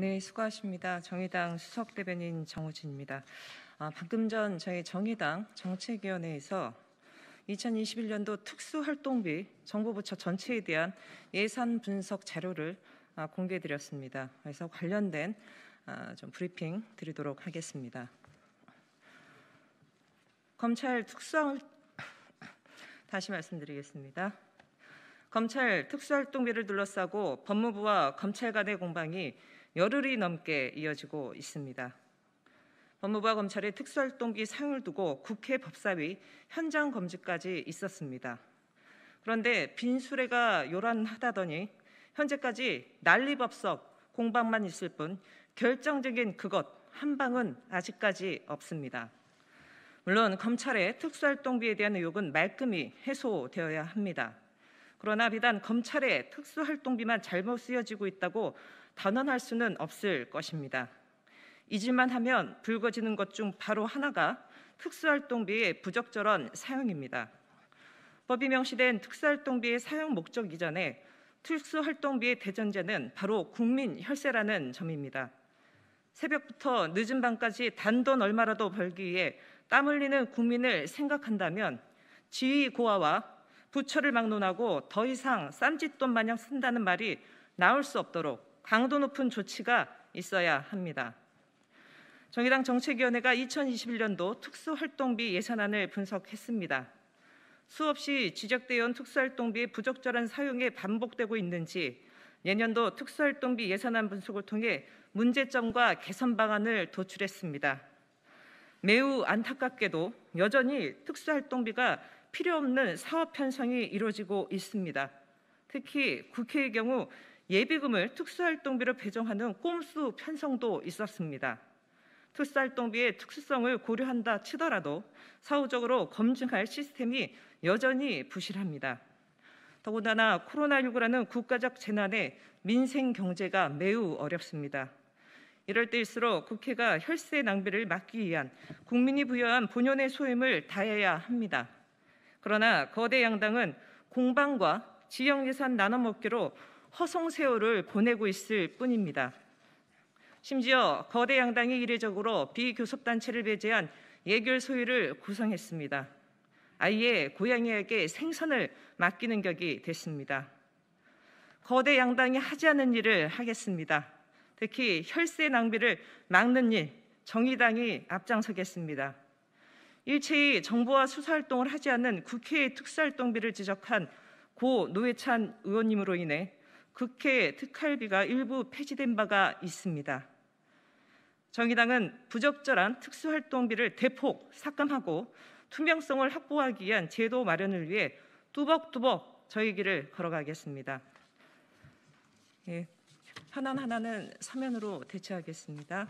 네, 수고하십니다. 정의당 수석 대변인 정우진입니다. 아, 방금 전 저희 정의당 정책위원회에서 2021년도 특수활동비 정보부처 전체에 대한 예산 분석 자료를 아, 공개드렸습니다. 그래서 관련된 아, 좀 브리핑 드리도록 하겠습니다. 검찰 특수활 다시 말씀드리겠습니다. 검찰 특수활동비를 둘러싸고 법무부와 검찰 간의 공방이 열흘이 넘게 이어지고 있습니다. 법무부와 검찰의 특수활동기 상을 두고 국회 법사위 현장 검증까지 있었습니다. 그런데 빈수레가 요란하다더니 현재까지 난리법석 공방만 있을 뿐 결정적인 그것 한 방은 아직까지 없습니다. 물론 검찰의 특수활동비에 대한 의혹은 말끔히 해소되어야 합니다. 그러나 비단 검찰의 특수활동비만 잘못 쓰여지고 있다고 단언할 수는 없을 것입니다. 이지만 하면 불거지는 것 중 바로 하나가 특수활동비의 부적절한 사용입니다. 법이 명시된 특수활동비의 사용 목적 이전에 특수활동비의 대전제는 바로 국민 혈세라는 점입니다. 새벽부터 늦은 밤까지 단돈 얼마라도 벌기 위해 땀 흘리는 국민을 생각한다면 지위 고하와 부처를 막론하고 더 이상 쌈짓돈 마냥 쓴다는 말이 나올 수 없도록 강도 높은 조치가 있어야 합니다. 정의당 정책위원회가 2021년도 특수활동비 예산안을 분석했습니다. 수없이 지적되어 온 특수활동비의 부적절한 사용에 반복되고 있는지 내년도 특수활동비 예산안 분석을 통해 문제점과 개선 방안을 도출했습니다. 매우 안타깝게도 여전히 특수활동비가 필요 없는 사업 편성이 이루어지고 있습니다. 특히 국회의 경우 예비금을 특수활동비로 배정하는 꼼수 편성도 있었습니다. 특수활동비의 특수성을 고려한다 치더라도 사후적으로 검증할 시스템이 여전히 부실합니다. 더군다나 코로나19라는 국가적 재난에 민생 경제가 매우 어렵습니다. 이럴 때일수록 국회가 혈세 낭비를 막기 위한 국민이 부여한 본연의 소임을 다해야 합니다. 그러나 거대 양당은 공방과 지역 예산 나눠 먹기로 허송세월을 보내고 있을 뿐입니다. 심지어 거대 양당이 이례적으로 비교섭단체를 배제한 예결 소위를 구성했습니다. 아예 고양이에게 생선을 맡기는 격이 됐습니다. 거대 양당이 하지 않은 일을 하겠습니다. 특히 혈세 낭비를 막는 일, 정의당이 앞장서겠습니다. 일체의 정부와 수사활동을 하지 않는 국회의 특수활동비를 지적한 고 노회찬 의원님으로 인해 국회에 특활비가 일부 폐지된 바가 있습니다. 정의당은 부적절한 특수활동비를 대폭 삭감하고 투명성을 확보하기 위한 제도 마련을 위해 뚜벅뚜벅 저희 길을 걸어가겠습니다. 예, 하나 하나는 사면으로 대체하겠습니다.